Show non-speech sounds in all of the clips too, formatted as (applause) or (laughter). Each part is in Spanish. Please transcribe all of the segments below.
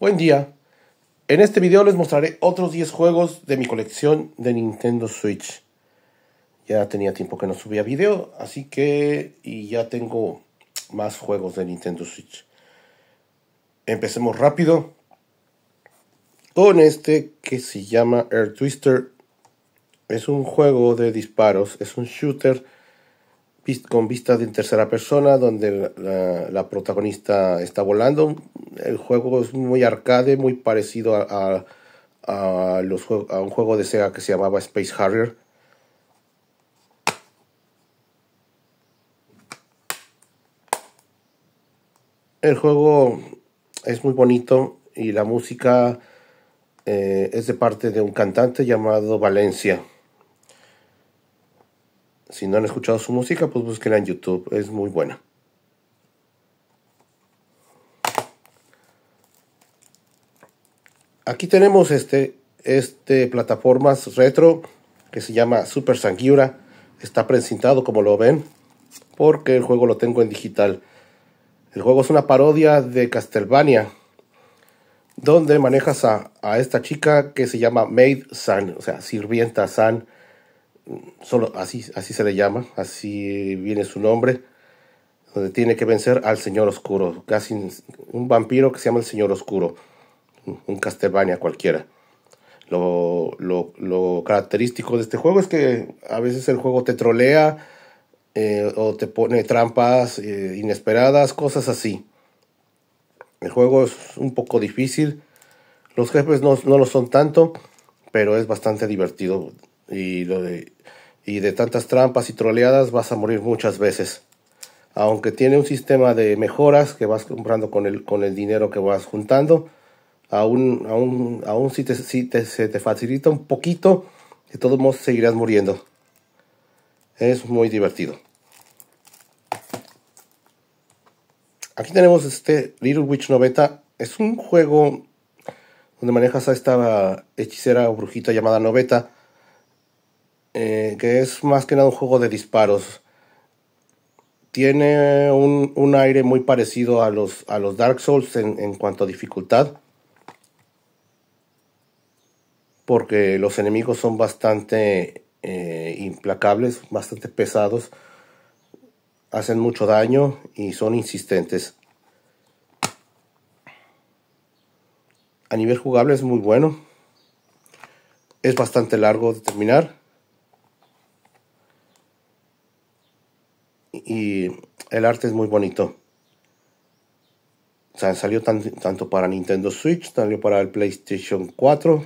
Buen día. En este video les mostraré otros 10 juegos de mi colección de Nintendo Switch. Ya tenía tiempo que no subía video, así que y ya tengo más juegos de Nintendo Switch. Empecemos rápido con este que se llama Air Twister. Es un juego de disparos, es un shooter con vista de tercera persona donde la, protagonista está volando. El juego es muy arcade, muy parecido a, a, un juego de Sega que se llamaba Space Harrier. El juego es muy bonito y la música eh, es de parte de un cantante llamado Valencia. Si no han escuchado su música, pues búsquenla en YouTube, es muy buena. Aquí tenemos este, este plataformas retro que se llama Super Sangiura. Está presentado como lo ven, porque el juego lo tengo en digital. El juego es una parodia de Castlevania, donde manejas a, a esta chica que se llama Maid San, o sea, sirvienta San solo así, así se le llama, así viene su nombre, donde tiene que vencer al Señor Oscuro, casi un vampiro que se llama el Señor Oscuro, un Castlevania cualquiera. Lo, lo, característico de este juego es que a veces el juego te trolea eh, o te pone trampas eh, inesperadas, cosas así. El juego es un poco difícil, los jefes no, no lo son tanto, pero es bastante divertido y, de, y de tantas trampas y troleadas vas a morir muchas veces. Aunque tiene un sistema de mejoras que vas comprando con el, con el dinero que vas juntando, aún, aún, si, te, si te, se te facilita un poquito, de todos modos seguirás muriendo. Es muy divertido. Aquí tenemos este Little Witch noveta Es un juego donde manejas a esta hechicera o brujita llamada Noveta eh, que es más que nada un juego de disparos. Tiene un, aire muy parecido a los, a los Dark Souls en, cuanto a dificultad porque los enemigos son bastante eh, implacables, bastante pesados, hacen mucho daño y son insistentes. A nivel jugable es muy bueno, es bastante largo de terminar el arte es muy bonito. O sea, salió tanto para Nintendo Switch, salió para el PlayStation 4,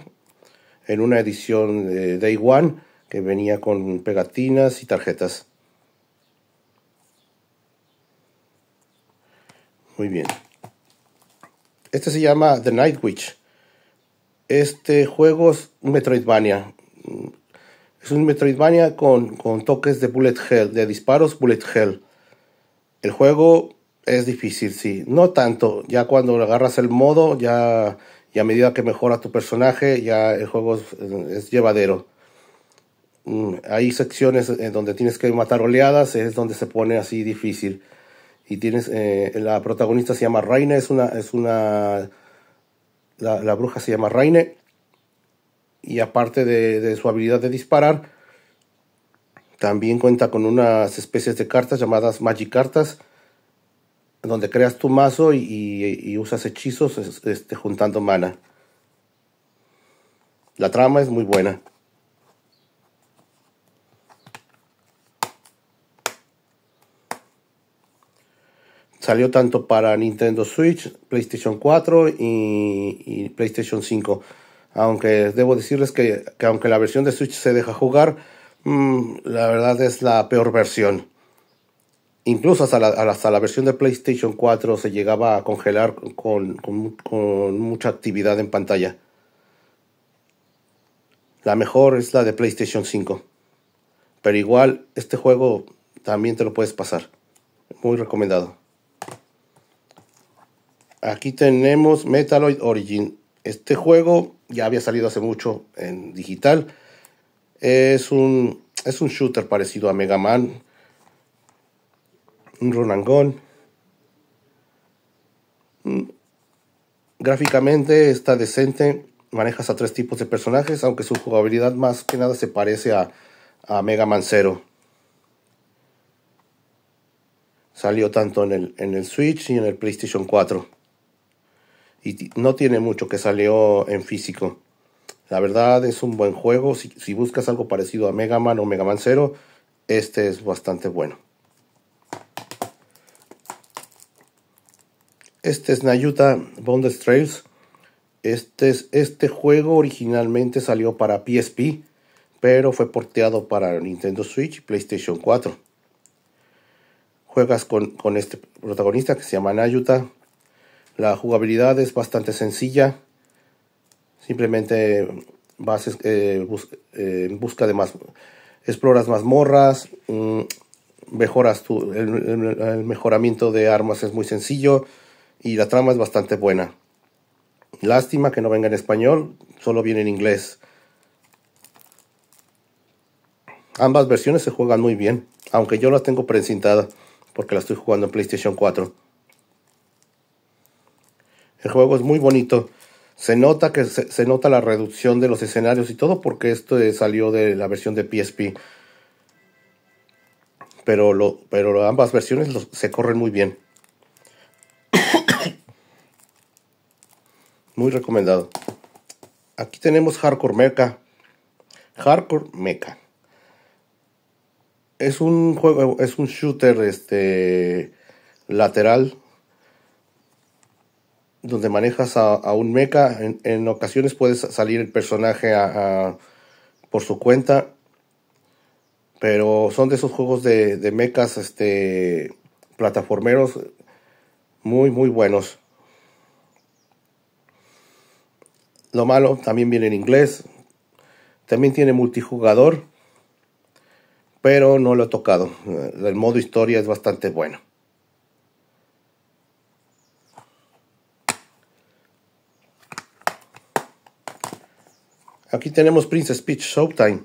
en una edición de Day One que venía con pegatinas y tarjetas. Muy bien. Este se llama The Night Witch. Este juego es un Metroidvania. Es un Metroidvania con, con toques de bullet hell, de disparos bullet hell. El juego es difícil, sí. No tanto. Ya cuando agarras el modo, ya, ya a medida que mejora tu personaje, ya el juego es, llevadero. Mm, hay secciones en donde tienes que matar oleadas, es donde se pone así difícil. Y tienes, eh, la protagonista se llama Reine, es una, es una, la, bruja se llama Reine. Y aparte de su habilidad de disparar, también cuenta con unas especies de cartas llamadas Magic Cartas, donde creas tu mazo y, usas hechizos este, juntando mana. La trama es muy buena. Salió tanto para Nintendo Switch, PlayStation 4 y, PlayStation 5. Aunque debo decirles que aunque la versión de Switch se deja jugar, Mm, la verdad es la peor versión. Incluso hasta la, versión de PlayStation 4 se llegaba a congelar con, con, con mucha actividad en pantalla. La mejor es la de PlayStation 5. Pero igual, este juego también te lo puedes pasar. Muy recomendado. Aquí tenemos Metaloid Origin. Este juego ya había salido hace mucho en digital es un, es un shooter parecido a Mega Man. Un run and gun. Mm. Gráficamente está decente. Manejas a tres tipos de personajes, aunque su jugabilidad más que nada se parece a, a Mega Man Zero. Salió tanto en el, en el Switch y en el PlayStation 4. Y no tiene mucho que salió en físico. La verdad es un buen juego. Si, buscas algo parecido a Mega Man o Mega Man Zero, este es bastante bueno. Este es Nayuta Bond Trails. Este, es, este juego originalmente salió para PSP, pero fue porteado para Nintendo Switch y PlayStation 4. Juegas con, con este protagonista que se llama Nayuta. La jugabilidad es bastante sencilla Simplemente vas eh, eh, en busca de más, exploras mazmorras, morras mm, mejoras tu, el, mejoramiento de armas es muy sencillo y la trama es bastante buena. Lástima que no venga en español, solo viene en inglés. Ambas versiones se juegan muy bien, aunque yo las tengo precintada. porque la estoy jugando en PlayStation 4. El juego es muy bonito se nota que se, nota la reducción de los escenarios y todo porque esto eh, salió de la versión de PSP. Pero, lo, pero ambas versiones se corren muy bien. (coughs) muy recomendado. Aquí tenemos Hardcore Mecha. Hardcore Mecha. Es un juego, es un shooter este, lateral donde manejas a, un mecha. En, ocasiones puedes salir el personaje por su cuenta. Pero son de esos juegos de, de mechas este, plataformeros muy, muy buenos. Lo malo también viene en inglés. También tiene multijugador. Pero no lo he tocado. El modo historia es bastante bueno. Aquí tenemos Princess Peach Showtime.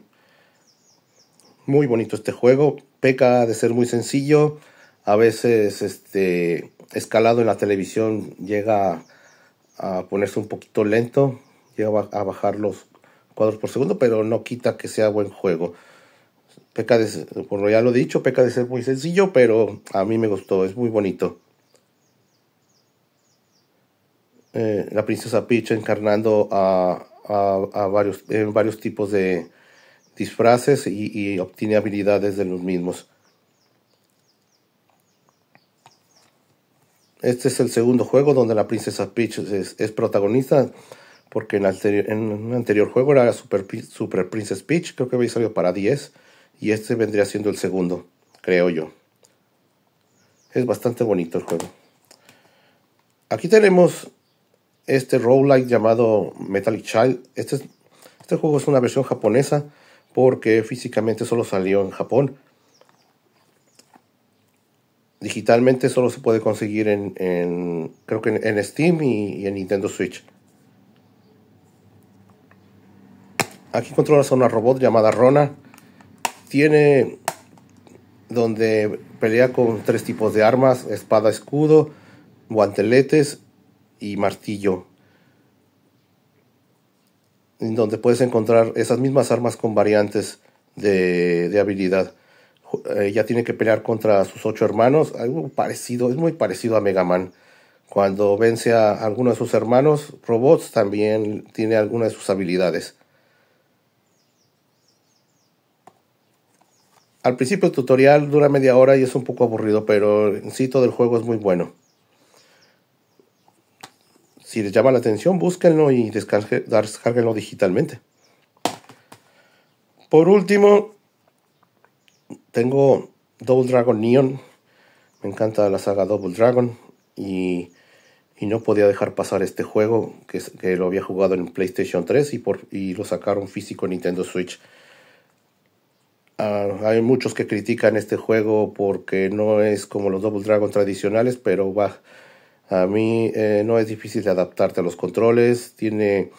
Muy bonito este juego. Peca de ser muy sencillo. A veces este escalado en la televisión llega a, ponerse un poquito lento. Llega a bajar los cuadros por segundo, pero no quita que sea buen juego. Peca de, por lo ya lo dicho, peca de ser muy sencillo, pero a mí me gustó, es muy bonito. Eh, la princesa Peach encarnando a, a, varios, varios tipos de disfraces y, obtiene habilidades de los mismos. Este es el segundo juego donde la princesa Peach es, protagonista, porque en, un anterior juego era Super, Super Princess Peach, creo que había salido para 10, y este vendría siendo el segundo, creo yo. Es bastante bonito el juego. Aquí tenemos este roguelike llamado Metallic Child. Este, este juego es una versión japonesa porque físicamente solo salió en Japón. Digitalmente solo se puede conseguir en, creo que en, Steam y, y, en Nintendo Switch. Aquí controlas a una robot llamada Rona. Tiene donde pelea con tres tipos de armas, espada, escudo, guanteletes y martillo, en donde puedes encontrar esas mismas armas con variantes de, habilidad. ya eh, tiene que pelear contra sus ocho hermanos, algo parecido, es muy parecido a Mega Man. Cuando vence a alguno de sus hermanos, Robots también tiene alguna de sus habilidades. Al principio el tutorial dura media hora y es un poco aburrido, pero en sí todo el juego es muy bueno. Si les llama la atención, búsquenlo y descarguenlo digitalmente. Por último, tengo Double Dragon Neon. Me encanta la saga Double Dragon y, y no podía dejar pasar este juego que, que, lo había jugado en PlayStation 3 y, por, y lo sacaron físico en Nintendo Switch. Ah, hay muchos que critican este juego porque no es como los Double Dragon tradicionales, pero va a mí eh, no es difícil de adaptarte a los controles, tiene,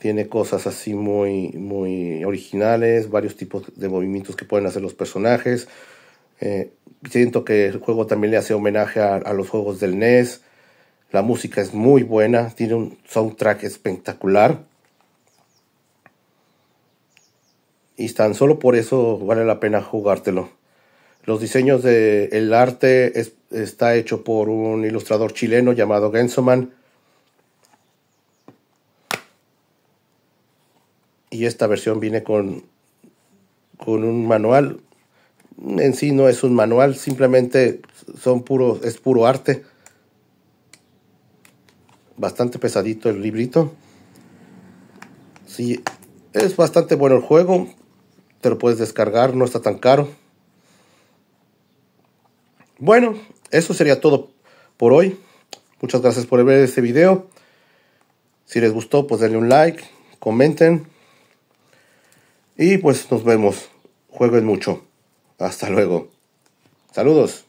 tiene cosas así muy, muy originales, varios tipos de movimientos que pueden hacer los personajes. Eh, siento que el juego también le hace homenaje a, los juegos del NES. La música es muy buena, tiene un soundtrack espectacular. Y tan solo por eso vale la pena jugártelo. Los diseños de el arte es está hecho por un ilustrador chileno llamado Gensoman. Y esta versión viene con, con un manual. En sí no es un manual, simplemente son es puro arte. Bastante pesadito el librito. Sí, es bastante bueno el juego. Te lo puedes descargar, no está tan caro. Bueno, eso sería todo por hoy. Muchas gracias por ver este video. Si les gustó, pues denle un like, comenten. Y pues nos vemos. Jueguen mucho. Hasta luego. Saludos.